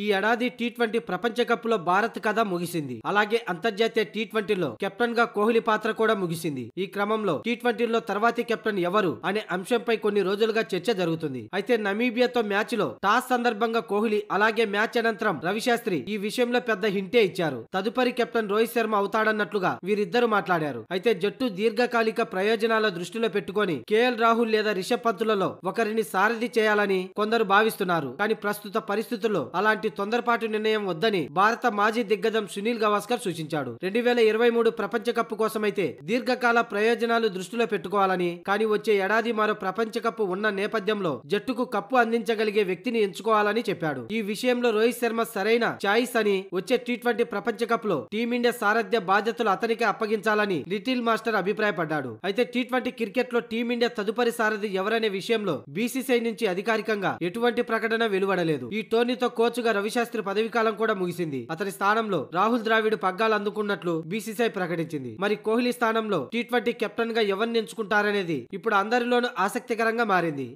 ఈ ఏడాది tea twenty ప్రపంచ కప్లో భారత్ కథ ముగిసింది అలాగే అంతర్జాతీయ టీ ట్వంటీలో కెప్టెన్ గా కోహ్లీ పాత్ర కూడా ముగిసింది ఈ క్రమంలో టీ ట్వంటీలో తర్వాతి కెప్టెన్ ఎవరు అనే అంశంపై కొన్ని రోజులుగా చర్చ జరుగుతుంది అయితే నమీబియాతో మ్యాచ్ లో టాస్ సందర్భంగా కోహ్లీ అలాగే మ్యాచ్ అనంతరం రవిశాస్త్రి ఈ విషయంలో పెద్ద హింటే ఇచ్చారు తదుపరి కెప్టెన్ రోహిత్ శర్మ అవుతాడన్నట్లుగా వీరిద్దరు మాట్లాడారు అయితే జట్టు దీర్ఘకాలిక ప్రయోజనాల దృష్టిలో పెట్టుకుని కేఎల్ రాహుల్ లేదా రిషబ్ పంతులలో ఒకరిని సారథి చేయాలని కొందరు భావిస్తున్నారు కానీ ప్రస్తుత పరిస్థితుల్లో అలాంటి వంటి తొందరపాటు నిర్ణయం వద్దని భారత మాజీ దిగ్గజం సునీల్ గవాస్కర్ సూచించాడు రెండు వేల ఇరవై మూడు ప్రపంచ కప్ కోసమైతే దీర్ఘకాల ప్రయోజనాలు దృష్టిలో పెట్టుకోవాలని కానీ వచ్చే ఏడాది మరో ప్రపంచ కప్ ఉన్న నేపథ్యంలో జట్టుకు కప్పు అందించగలిగే వ్యక్తిని ఎంచుకోవాలని చెప్పాడు ఈ విషయంలో రోహిత్ శర్మ సరైన చాయిస్ అని వచ్చే టీ ట్వంటీ ప్రపంచ కప్ లో టీమిండియా సారథ్య బాధ్యతలు అతనికే అప్పగించాలని లిటిల్ మాస్టర్ అభిప్రాయపడ్డాడు అయితే టీ ట్వంటీ క్రికెట్ లో టీమిండియా తదుపరి సారథి ఎవరనే విషయంలో బీసీసీఐ నుంచి అధికారికంగా ఎటువంటి ప్రకటన వెలువడలేదు ఈ టోర్నీతో కోచ్ రవిశాస్త్రి కాలం కూడా ముగిసింది అతని స్థానంలో రాహుల్ ద్రావిడ్ పగ్గాలు అందుకున్నట్లు బీసీసీఐ ప్రకటించింది మరి కోహ్లీ స్థానంలో టీ ట్వంటీ కెప్టెన్ గా ఎవరిని ఎంచుకుంటారనేది ఇప్పుడు అందరిలోనూ ఆసక్తికరంగా మారింది